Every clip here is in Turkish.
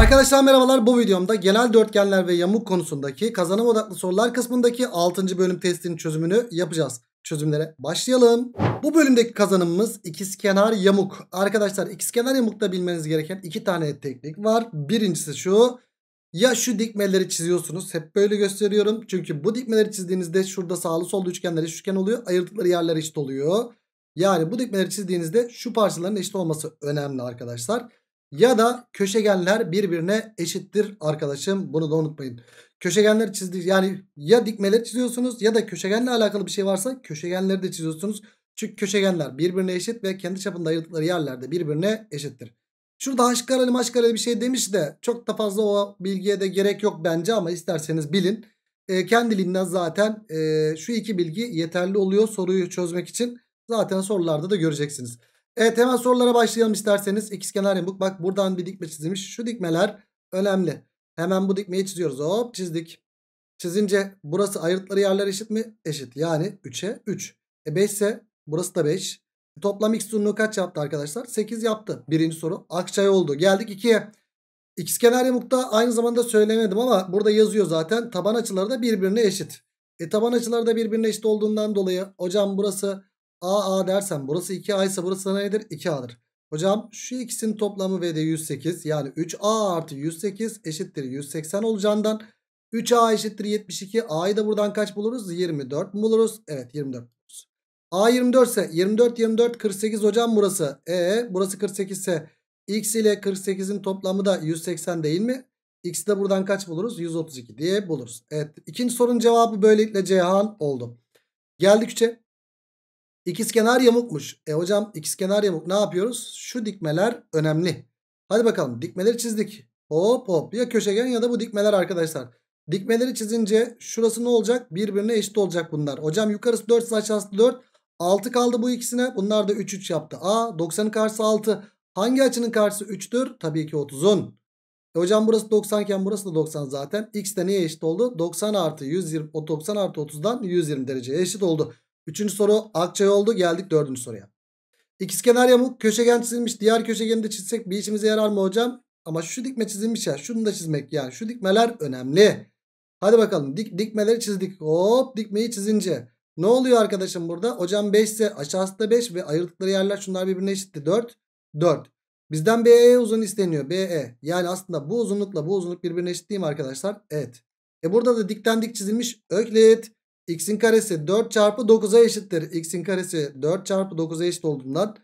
Arkadaşlar merhabalar bu videomda genel dörtgenler ve yamuk konusundaki kazanım odaklı sorular kısmındaki 6. bölüm testinin çözümünü yapacağız. Çözümlere başlayalım. Bu bölümdeki kazanımımız ikizkenar yamuk. Arkadaşlar ikizkenar yamukta bilmeniz gereken iki tane teknik var. Birincisi şu. Ya şu dikmeleri çiziyorsunuz. Hep böyle gösteriyorum. Çünkü bu dikmeleri çizdiğinizde şurada sağlı sollu üçgenler eş üçgen oluyor. Ayırdıkları yerler eşit oluyor. Yani bu dikmeleri çizdiğinizde şu parçaların eşit olması önemli arkadaşlar ya da köşegenler birbirine eşittir arkadaşım. Bunu da unutmayın. Köşegenler çizdik, yani ya dikmeleri çiziyorsunuz ya da köşegenle alakalı bir şey varsa köşegenleri de çiziyorsunuz. Çünkü köşegenler birbirine eşit ve kendi çapında ayırdıkları yerlerde birbirine eşittir. Şurada haşkareli maşkareli bir şey demiş de çok da fazla o bilgiye de gerek yok bence ama isterseniz bilin. E, kendiliğinden zaten e, şu iki bilgi yeterli oluyor soruyu çözmek için. Zaten sorularda da göreceksiniz. Evet hemen sorulara başlayalım isterseniz. İkizkenar yamuk. Bak buradan bir dikme çizilmiş. Şu dikmeler önemli. Hemen bu dikmeyi çiziyoruz. Hop çizdik. Çizince burası ayrıtları yerler eşit mi? Eşit. Yani 3'e 3. E 5 ise burası da 5. E, toplam x uzunluğu kaç yaptı arkadaşlar? 8 yaptı. Birinci soru. Akçay oldu. Geldik 2'ye. İkizkenar yamukta aynı zamanda söylemedim ama burada yazıyor zaten. Taban açıları da birbirine eşit. E taban açıları da birbirine eşit olduğundan dolayı hocam burası AA dersen burası 2A ise burası nedir? 2A'dır. Hocam şu ikisinin toplamı ve de 108 yani 3A artı 108 eşittir 180 olacağından 3A eşittir 72. A'yı da buradan kaç buluruz? 24 buluruz? Evet 24 buluruz. A 24 ise 24 24 48 hocam burası. E burası 48 ise X ile 48'in toplamı da 180 değil mi? X'i de buradan kaç buluruz? 132 diye buluruz. Evet ikinci sorunun cevabı böylelikle Cihan oldu. Geldik 3'e. İkizkenar yamukmuş. E hocam ikizkenar yamuk ne yapıyoruz? Şu dikmeler önemli. Hadi bakalım dikmeleri çizdik. Hop hop ya köşegen ya da bu dikmeler arkadaşlar. Dikmeleri çizince şurası ne olacak? Birbirine eşit olacak bunlar. Hocam yukarısı 4 ise aşağısı 4. 6 kaldı bu ikisine. Bunlar da 3 3 yaptı. A 90'ın karşısı 6. Hangi açının karşısı 3'tür? Tabii ki 30'un. E hocam burası 90 iken burası da 90 zaten. X de neye eşit oldu? 90 artı 120, 90 artı 30'dan 120 dereceye eşit oldu. Üçüncü soru Akçay oldu. Geldik dördüncü soruya. İkizkenar yamuk köşegen çizilmiş. Diğer köşegeni de çizsek bir işimize yarar mı hocam? Ama şu dikme çizilmiş ya. Şunu da çizmek yani. Şu dikmeler önemli. Hadi bakalım dik, dikmeleri çizdik. Hop dikmeyi çizince. Ne oluyor arkadaşım burada? Hocam 5 ise aşağısı da 5 ve ayırdıkları yerler şunlar birbirine eşitti. 4. 4. Bizden BE uzun isteniyor. BE. Yani aslında bu uzunlukla bu uzunluk birbirine eşit değil mi arkadaşlar? Evet. E burada da dikten dik çizilmiş öklit x'in karesi 4 çarpı 9'a eşittir. x'in karesi 4 çarpı 9'a eşit olduğundan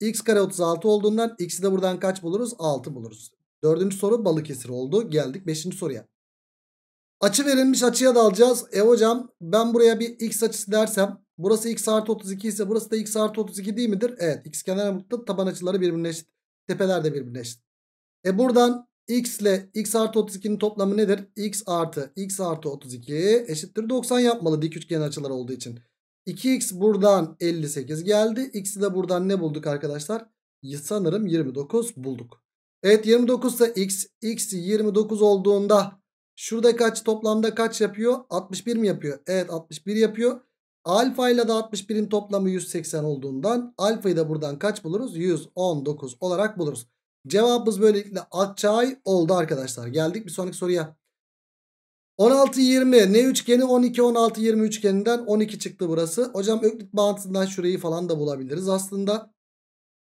x kare 36 olduğundan x'i de buradan kaç buluruz? 6 buluruz. Dördüncü soru Balıkesir oldu. Geldik beşinci soruya. Açı verilmiş açıya dalacağız. alacağız. E hocam ben buraya bir x açısı dersem burası x artı 32 ise burası da x artı 32 değil midir? Evet x kenar mutluluk taban açıları birbirine eşit. Tepeler de birbirine eşit. E buradan x ile x artı 32'nin toplamı nedir? x artı x artı 32 eşittir 90 yapmalı dik üçgen açılar olduğu için. 2x buradan 58 geldi. x'i de buradan ne bulduk arkadaşlar? Sanırım 29 bulduk. Evet 29 ise x. x 29 olduğunda şurada kaç toplamda kaç yapıyor? 61 mi yapıyor? Evet 61 yapıyor. Alfa ile de 61'in toplamı 180 olduğundan alfayı da buradan kaç buluruz? 119 olarak buluruz. Cevabımız böylelikle Akçay oldu arkadaşlar. Geldik bir sonraki soruya. 16-20 ne üçgeni 12-16-20 üçgeninden 12 çıktı burası. Hocam öklit bağıntısından şurayı falan da bulabiliriz aslında.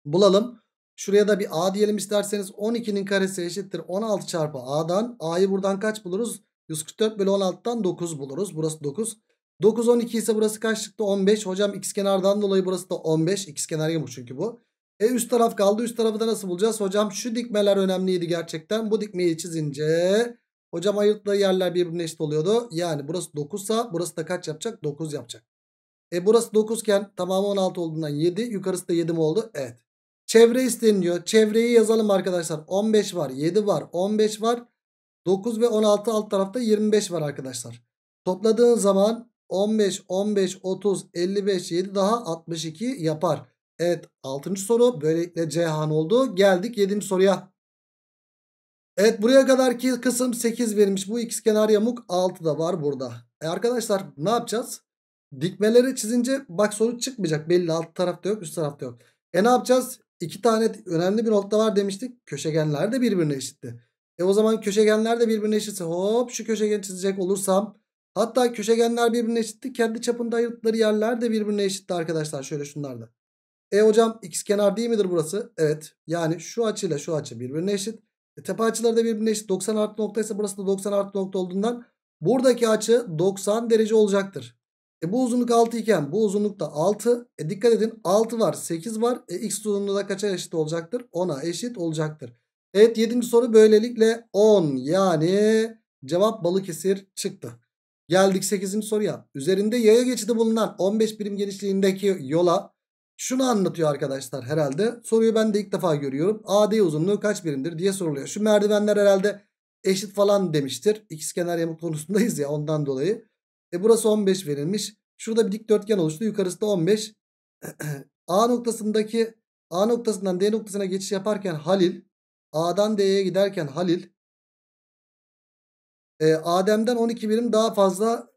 Bulalım. Şuraya da bir a diyelim isterseniz 12'nin karesi eşittir 16 çarpı a'dan. a'yı buradan kaç buluruz? 144 bölü 16'dan 9 buluruz. Burası 9. 9 12 ise burası kaç çıktı? 15. Hocam x kenardan dolayı burası da 15. X kenar yamuk çünkü bu. E üst taraf kaldı. Üst tarafı da nasıl bulacağız? Hocam şu dikmeler önemliydi gerçekten. Bu dikmeyi çizince hocam ayırttığı yerler birbirine eşit oluyordu. Yani burası 9 sa burası da kaç yapacak? 9 yapacak. E burası 9 iken tamamı 16 olduğundan 7. Yukarısı da 7 mi oldu? Evet. Çevre isteniliyor. Çevreyi yazalım arkadaşlar. 15 var, 7 var, 15 var. 9 ve 16 alt tarafta 25 var arkadaşlar. Topladığın zaman 15, 15, 30, 55, 7 daha 62 yapar. Evet 6. soru böylelikle Cihan oldu. Geldik 7. soruya. Evet buraya kadar ki kısım 8 verilmiş. Bu x kenar yamuk 6 da var burada. E arkadaşlar ne yapacağız? Dikmeleri çizince bak soru çıkmayacak. Belli alt tarafta yok üst tarafta yok. E ne yapacağız? İki tane önemli bir nokta var demiştik. Köşegenler de birbirine eşitti. E o zaman köşegenler de birbirine eşitse hop şu köşegen çizecek olursam hatta köşegenler birbirine eşitti. Kendi çapında ayırttıkları yerler de birbirine eşitti arkadaşlar. Şöyle şunlar da. E hocam x kenar değil midir burası? Evet. Yani şu açıyla şu açı birbirine eşit. E, tepe açıları da birbirine eşit. 90 artı noktaysa burası da 90 artı nokta olduğundan buradaki açı 90 derece olacaktır. E bu uzunluk 6 iken bu uzunluk da 6. E dikkat edin 6 var 8 var. E x uzunluğu da kaça eşit olacaktır? 10'a eşit olacaktır. Evet 7. soru böylelikle 10 yani cevap Balıkesir çıktı. Geldik 8. soruya. Üzerinde yaya geçidi bulunan 15 birim genişliğindeki yola şunu anlatıyor arkadaşlar herhalde. Soruyu ben de ilk defa görüyorum. AD uzunluğu kaç birimdir diye soruluyor. Şu merdivenler herhalde eşit falan demiştir. İkiz kenar yamuk konusundayız ya ondan dolayı. E burası 15 verilmiş. Şurada bir dikdörtgen oluştu. Yukarısı da 15. A noktasındaki A noktasından D noktasına geçiş yaparken Halil A'dan D'ye giderken Halil e, Adem'den 12 birim daha fazla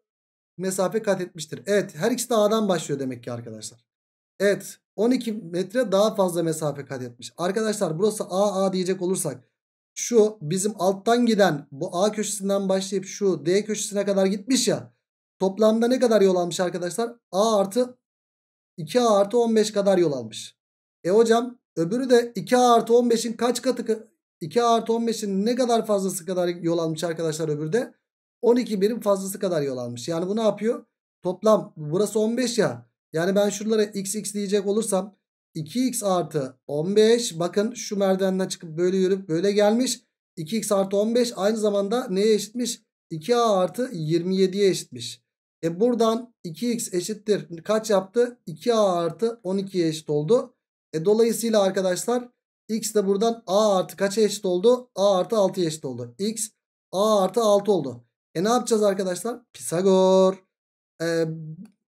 mesafe kat etmiştir. Evet her ikisi de A'dan başlıyor demek ki arkadaşlar. Evet 12 metre daha fazla mesafe kat etmiş. Arkadaşlar burası AA diyecek olursak şu bizim alttan giden bu A köşesinden başlayıp şu D köşesine kadar gitmiş ya. Toplamda ne kadar yol almış arkadaşlar? A artı 2A artı 15 kadar yol almış. E hocam öbürü de 2A artı 15'in kaç katı 2 a artı 15'in ne kadar fazlası kadar yol almış arkadaşlar öbürü de 12 birim fazlası kadar yol almış. Yani bu ne yapıyor? Toplam burası 15 ya. Yani ben şuralara xx diyecek olursam 2x artı 15 bakın şu merdivenden çıkıp böyle yürüp böyle gelmiş. 2x artı 15 aynı zamanda neye eşitmiş? 2a artı 27'ye eşitmiş. E buradan 2x eşittir kaç yaptı? 2a artı 12'ye eşit oldu. E dolayısıyla arkadaşlar x de buradan a artı kaça eşit oldu? a artı 6'ya eşit oldu. x a artı 6 oldu. E ne yapacağız arkadaşlar? Pisagor. E,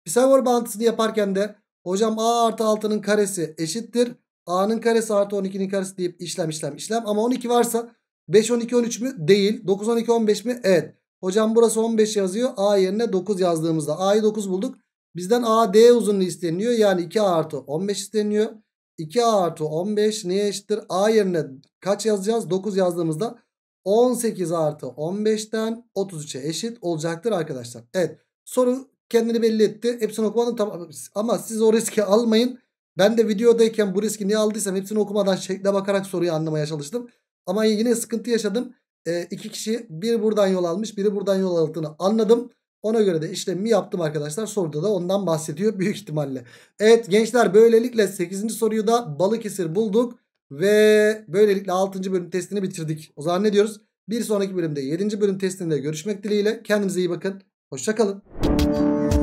Pisagor bağıntısını yaparken de hocam a artı 6'nın karesi eşittir. a'nın karesi artı 12'nin karesi deyip işlem işlem işlem. Ama 12 varsa 5 12 13 mü? Değil. 9 12 15 mi? Evet. Hocam burası 15 yazıyor. a yerine 9 yazdığımızda a'yı 9 bulduk. Bizden a d uzunluğu isteniyor. Yani 2 artı 15 isteniyor. 2 a artı 15 neye eşittir? A yerine kaç yazacağız? 9 yazdığımızda 18 artı 15'ten 33'e eşit olacaktır arkadaşlar. Evet soru kendini belli etti. Hepsini okumadım tamam. Ama siz o riski almayın. Ben de videodayken bu riski niye aldıysam hepsini okumadan şekle bakarak soruyu anlamaya çalıştım. Ama yine sıkıntı yaşadım. E, iki kişi bir buradan yol almış biri buradan yol aldığını anladım. Ona göre de işlemimi yaptım arkadaşlar. Soruda da ondan bahsediyor büyük ihtimalle. Evet gençler böylelikle 8. soruyu da Balıkesir bulduk. Ve böylelikle 6. bölüm testini bitirdik. O zaman ne diyoruz? Bir sonraki bölümde 7. bölüm testinde görüşmek dileğiyle. Kendinize iyi bakın. Hoşçakalın. Thank you.